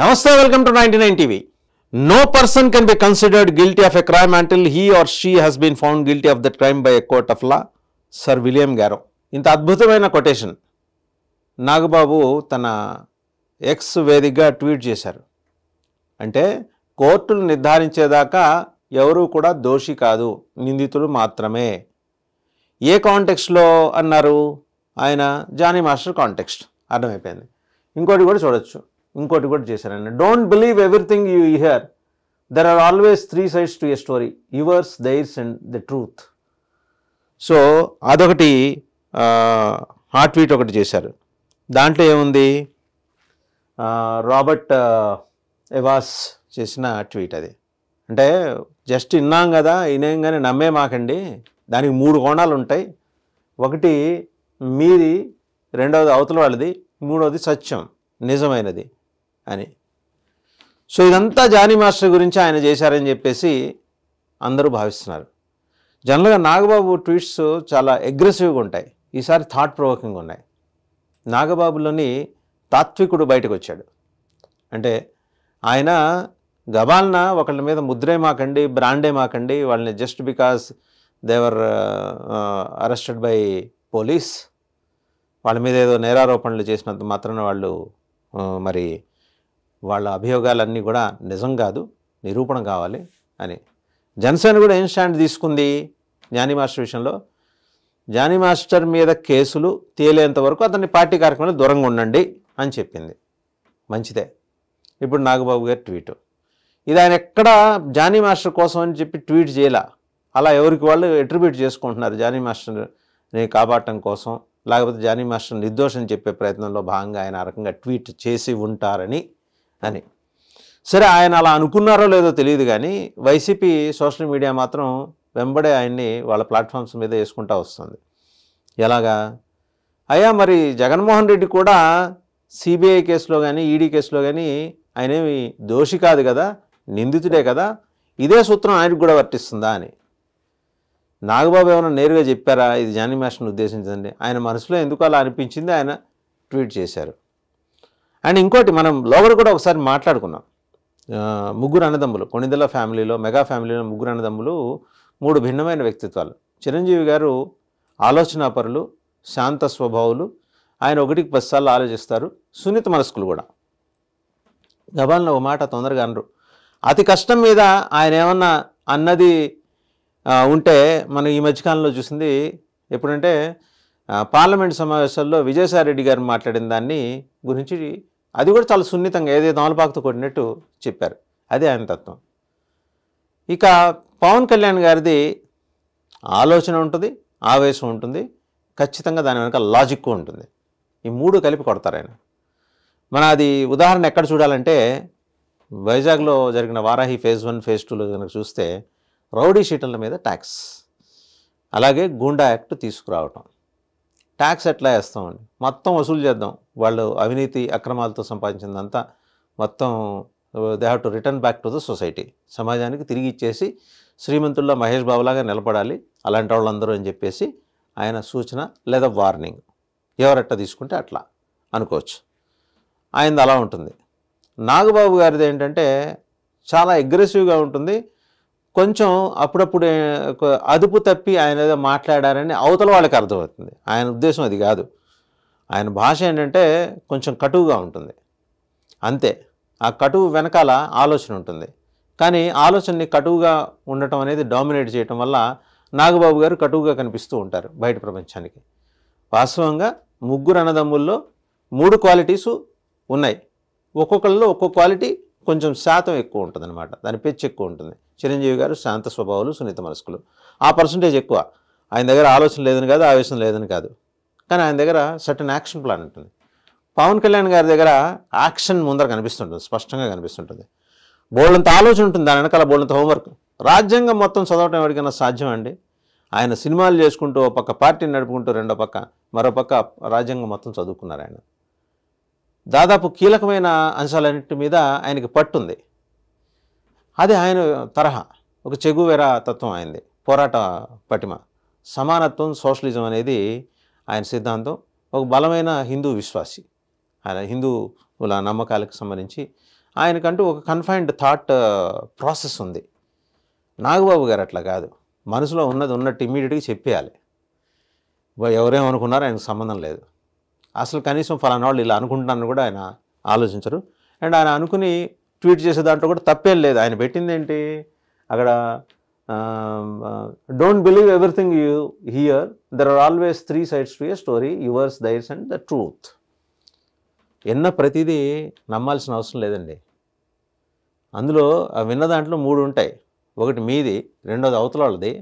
నమస్తే welcome to ninety nine TV no person can be considered guilty of a crime until he or she has been found guilty of that crime by a court of law sir William Garrow ఇంత అద్భుతమైన quotation Nagababu తన X వేదికగా tweet చేశారు అంటే కోర్టును నిర్ధారించేదాకా ఎవరూ కూడా దోషి కాదు నిందితులు మాత్రమే ఏ కాంటెక్స్ట్లో అన్నారు ఆయన జానీ మాస్టర్ కాంటెక్స్ట్ అర్థమైపోయింది ఇంకోటి కూడా చూడొచ్చు ఇంకోటి కూడా చేశారండి don't believe everything you hear there are always three sides to a story yours theirs and the truth so అదొకటి హార్ట్ ట్వీట్ ఒకటి చేశారు దాంట్లో ఏముంది రాబర్ట్ ఎవాస్ చేసిన ట్వీట్ అది అంటే జస్ట్ విన్నాం కదా కానీ నమ్మే మాకండి దానికి మూడు కోణాలు ఉంటాయి ఒకటి మీది రెండవది అవతల వాళ్ళది మూడవది సత్యం నిజమైనది అని సో ఇదంతా జానీ మాస్టర్ గురించి ఆయన చేశారని చెప్పేసి అందరూ భావిస్తున్నారు జనరల్గా నాగబాబు ట్వీట్స్ చాలా అగ్రెసివ్గా ఉంటాయి ఈసారి థాట్ ప్రొవోకింగ్ ఉన్నాయి నాగబాబులోని తాత్వికుడు బయటకు వచ్చాడు అంటే ఆయన గబాల్న ఒకళ్ళ మీద ముద్రే మాకండి బ్రాండే మాకండి వాళ్ళని just because they are arrested by police వాళ్ళ మీద ఏదో నేరారోపణలు చేసినంత మాత్రాన వాళ్ళు uh, మరి వాళ్ళ అభియోగాలన్నీ కూడా నిజం కాదు నిరూపణ కావాలి అని జనసేన కూడా ఏం స్టాండ్ తీసుకుంది జ్ఞాని మాస్టర్ విషయంలో జానీ మాస్టర్ మీద కేసులు తేలేంత వరకు అతన్ని పార్టీ కార్యక్రమంలో దూరంగా ఉండండి అని చెప్పింది మంచిదే ఇప్పుడు నాగబాబు గారు ట్వీట్ ఇది ఆయన ఎక్కడ జానీ మాస్టర్ కోసం అని చెప్పి ట్వీట్ చేయలా అలా ఎవరికి వాళ్ళు ఎట్రిబ్యూట్ చేసుకుంటున్నారు జానీ మాస్టర్ని కాపాడటం కోసం లేకపోతే జానీ మాస్టర్ నిర్దోషం చెప్పే ప్రయత్నంలో భాగంగా ఆయన రకంగా ట్వీట్ చేసి ఉంటారని అని సరే ఆయన అలా అనుకున్నారో లేదో తెలియదు కానీ వైసీపీ సోషల్ మీడియా మాత్రం వెంబడే ఆయన్ని వాళ్ళ ప్లాట్ఫామ్స్ మీద వేసుకుంటా వస్తుంది ఎలాగా అయ్యా మరి జగన్మోహన్ రెడ్డి కూడా సిబిఐ కేసులో కానీ ఈడీ కేసులో కానీ ఆయనేమి దోషి కాదు కదా నిందితుడే కదా ఇదే సూత్రం ఆయనకు కూడా వర్తిస్తుందా అని నాగబాబు ఏమైనా నేరుగా చెప్పారా ఇది జానీ మాస్టర్ని ఉద్దేశించండి ఆయన మనసులో ఎందుకు అలా అనిపించింది ఆయన ట్వీట్ చేశారు అండ్ ఇంకోటి మనం లోవర్ కూడా ఒకసారి మాట్లాడుకున్నాం ముగ్గురు అన్నదమ్ములు కొణిదల ఫ్యామిలీలో మెగా ఫ్యామిలీలో ముగ్గురు అన్నదమ్ములు మూడు భిన్నమైన వ్యక్తిత్వాలు చిరంజీవి గారు ఆలోచనాపరులు శాంత స్వభావులు ఆయన ఒకటికి పదిసార్లు ఆలోచిస్తారు సున్నిత మనస్కులు కూడా గబాలను ఒక మాట తొందరగా అనరు అతి కష్టం మీద ఆయన ఏమన్నా అన్నది ఉంటే మనం ఈ మధ్యకాలంలో చూసింది ఎప్పుడంటే పార్లమెంట్ సమావేశాల్లో విజయసాయిరెడ్డి గారు మాట్లాడిన దాన్ని గురించి అది కూడా చాలా సున్నితంగా ఏదైతే అమలుపాకుతో కొట్టినట్టు చెప్పారు అదే ఆయన తత్వం ఇక పవన్ కళ్యాణ్ గారిది ఆలోచన ఉంటుంది ఆవేశం ఉంటుంది ఖచ్చితంగా దాని వెనక లాజిక్ ఉంటుంది ఈ మూడు కలిపి కొడతారు ఆయన మన అది ఉదాహరణ ఎక్కడ చూడాలంటే వైజాగ్లో జరిగిన వారాహి ఫేజ్ వన్ ఫేజ్ టూలో కనుక చూస్తే రౌడీ షీటల మీద ట్యాక్స్ అలాగే గూండా యాక్ట్ తీసుకురావటం ట్యాక్స్ ఎట్లా వేస్తామండి మొత్తం వసూలు చేద్దాం వాళ్ళు అవినీతి అక్రమాలతో సంపాదించిందంతా మొత్తం they have to return back to the society సమాజానికి తిరిగి ఇచ్చేసి శ్రీమంతుల్లో మహేష్ బాబులాగా నిలబడాలి అలాంటి వాళ్ళందరూ అని చెప్పేసి ఆయన సూచన లేదా వార్నింగ్ ఎవరట్ట తీసుకుంటే అట్లా అనుకోవచ్చు ఆయనది అలా ఉంటుంది నాగబాబు గారిది ఏంటంటే చాలా అగ్రెసివ్గా ఉంటుంది కొంచెం అప్పుడప్పుడు అదుపు తప్పి ఆయన ఏదో మాట్లాడారని అవతల వాళ్ళకి అర్థమవుతుంది ఆయన ఉద్దేశం అది కాదు ఆయన భాష ఏంటంటే కొంచెం కటువుగా ఉంటుంది అంతే ఆ కటువు వెనకాల ఆలోచన ఉంటుంది కానీ ఆలోచనని కటువుగా ఉండటం అనేది డామినేట్ చేయటం వల్ల నాగబాబు గారు కటువుగా కనిపిస్తూ ఉంటారు బయట ప్రపంచానికి వాస్తవంగా ముగ్గురు అన్నదమ్ముల్లో మూడు క్వాలిటీసు ఉన్నాయి ఒక్కొక్కళ్ళలో ఒక్కో క్వాలిటీ కొంచెం శాతం ఎక్కువ ఉంటుంది అనమాట దాని పెచ్చు ఎక్కువ ఉంటుంది చిరంజీవి గారు శాంత స్వభావాలు సున్నిత మనస్కులు ఆ పర్సంటేజ్ ఎక్కువ ఆయన దగ్గర ఆలోచన లేదని కాదు ఆవేశం లేదని కాదు కానీ ఆయన దగ్గర సర్టన్ యాక్షన్ ప్లాన్ ఉంటుంది పవన్ కళ్యాణ్ గారి దగ్గర యాక్షన్ ముందర కనిపిస్తుంటుంది స్పష్టంగా కనిపిస్తుంటుంది బోల్డంత ఆలోచన ఉంటుంది దాని వెనకాల బోల్డంత హోంవర్క్ రాజ్యాంగం మొత్తం చదవటం ఎవరికైనా సాధ్యం అండి ఆయన సినిమాలు చేసుకుంటూ ఒక పక్క పార్టీని నడుపుకుంటూ రెండో పక్క మరో పక్క రాజ్యాంగం మొత్తం చదువుకున్నారు ఆయన దాదాపు కీలకమైన అంశాలన్నింటి మీద ఆయనకి పట్టుంది అది ఆయన తరహా ఒక చెగువెరా తత్వం ఆయనది పోరాట పటిమ సమానత్వం సోషలిజం అనేది ఆయన సిద్ధాంతం ఒక బలమైన హిందూ విశ్వాసి ఆయన హిందువుల నమ్మకాలకు సంబంధించి ఆయనకంటూ ఒక కన్ఫైన్డ్ థాట్ ప్రాసెస్ ఉంది నాగబాబు గారు అట్లా కాదు మనసులో ఉన్నది ఉన్నట్టు ఇమీడియట్గా చెప్పేయాలి ఎవరేమనుకున్నారో ఆయనకు సంబంధం లేదు అసలు కనీసం ఫలానా వాళ్ళు ఇలా అనుకుంటున్నాను కూడా ఆయన ఆలోచించరు అండ్ ఆయన అనుకుని ట్వీట్ చేసే దాంట్లో కూడా తప్పేం లేదు ఆయన పెట్టింది ఏంటి అక్కడ don't believe everything you hear there are always three sides to a story yours theirs and the truth ఎన్న ప్రతిదీ నమ్మాల్సిన అవసరం లేదండి అందులో విన్న దాంట్లో మూడు ఉంటాయి ఒకటి మీది రెండోది అవతల వాళ్ళది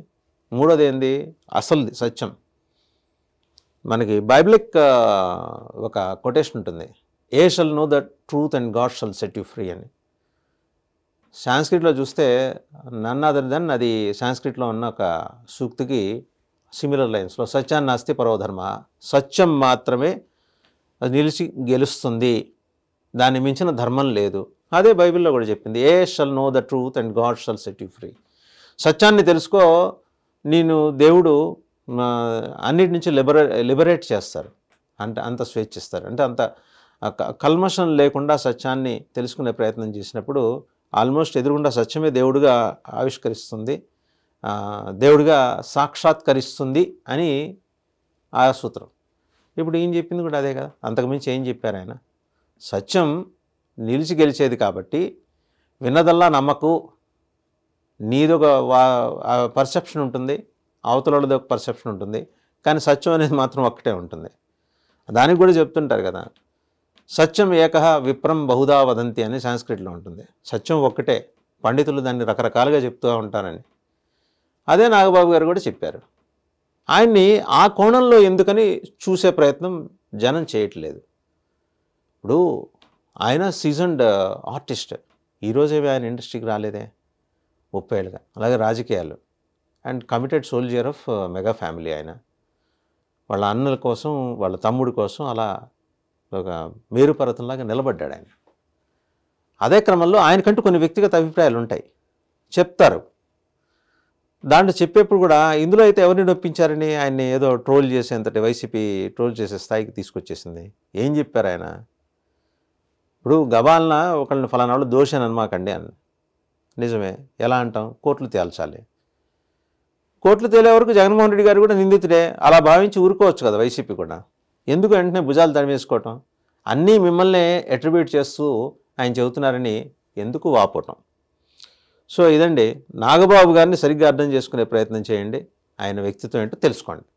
మూడోది ఏంది అసలుది సత్యం మనకి బైబిలిక్ ఒక కొటేషన్ ఉంటుంది ye shall know the truth and God shall set you free అని సాంస్క్రిట్లో చూస్తే నన్ అదర్ దెన్ అది సాంస్క్రిట్లో ఉన్న ఒక సూక్తికి సిమిలర్ లైన్స్లో సత్యాన్ని నాస్తి పర్వధర్మ సత్యం మాత్రమే అది నిలిచి గెలుస్తుంది దాన్ని మించిన ధర్మం లేదు అదే బైబిల్లో కూడా చెప్పింది ye shall know the truth and God shall set you free సత్యాన్ని తెలుసుకో నేను దేవుడు అన్నిటి నుంచి లిబరే లిబరేట్ చేస్తారు అంటే అంత స్వేచ్ఛిస్తారు అంటే అంత కల్మషం లేకుండా సత్యాన్ని తెలుసుకునే ప్రయత్నం చేసినప్పుడు ఆల్మోస్ట్ ఎదురుగుండా సత్యమే దేవుడిగా ఆవిష్కరిస్తుంది దేవుడిగా సాక్షాత్కరిస్తుంది అని ఆ సూత్రం ఇప్పుడు ఏం చెప్పింది కూడా అదే కదా అంతకుమించి ఏం చెప్పారు ఆయన సత్యం నిలిచి గెలిచేది కాబట్టి విన్నదల్లా నమ్మకు నీదొక పర్సెప్షన్ ఉంటుంది అవతలది ఒక పర్సెప్షన్ ఉంటుంది కానీ సత్యం అనేది మాత్రం ఒక్కటే ఉంటుంది దానికి కూడా చెప్తుంటారు కదా సత్యం ఏకహ విప్రం బహుదా వదంతి అని సాంస్క్రిట్లో ఉంటుంది సత్యం ఒక్కటే పండితులు దాన్ని రకరకాలుగా చెప్తూ ఉంటారని అదే నాగబాబు గారు కూడా చెప్పారు ఆయన్ని ఆ కోణంలో ఎందుకని చూసే ప్రయత్నం జనం చేయట్లేదు ఇప్పుడు ఆయన సీజన్డ్ ఆర్టిస్ట్ ఈరోజేవి ఆయన ఇండస్ట్రీకి రాలేదే ముప్పై ఏళ్ళుగా అలాగే రాజకీయాలు and committed soldier of mega family ఆయన వాళ్ళ అన్నల కోసం వాళ్ళ తమ్ముడి కోసం అలా ఒక మేరుపర్వతంలాగా నిలబడ్డాడు ఆయన అదే క్రమంలో ఆయనకంటూ కొన్ని వ్యక్తిగత అభిప్రాయాలు ఉంటాయి చెప్తారు దాంట్లో చెప్పేప్పుడు కూడా ఇందులో అయితే ఎవరిని నొప్పించారని ఆయన్ని ఏదో ట్రోల్ చేసేంతటి వైసీపీ ట్రోల్ చేసే స్థాయికి తీసుకొచ్చేసింది ఏం చెప్పారు ఆయన ఇప్పుడు గబాల్న ఒకళ్ళని ఫలానా వాళ్ళు దోషాను అనమాకండి అని నిజమే ఎలా అంటాం కోట్లు తేల్చాలి కోట్లు తేలే వరకు జగన్మోహన్ రెడ్డి గారు కూడా నిందితుడే అలా భావించి ఊరుకోవచ్చు కదా వైసీపీ కూడా ఎందుకు వెంటనే భుజాలు తడివేసుకోవటం అన్నీ మిమ్మల్ని అట్రిబ్యూట్ చేస్తూ ఆయన చెబుతున్నారని ఎందుకు వాపటం సో ఇదండి నాగబాబు గారిని సరిగ్గా అర్థం చేసుకునే ప్రయత్నం చేయండి ఆయన వ్యక్తిత్వం ఏంటో తెలుసుకోండి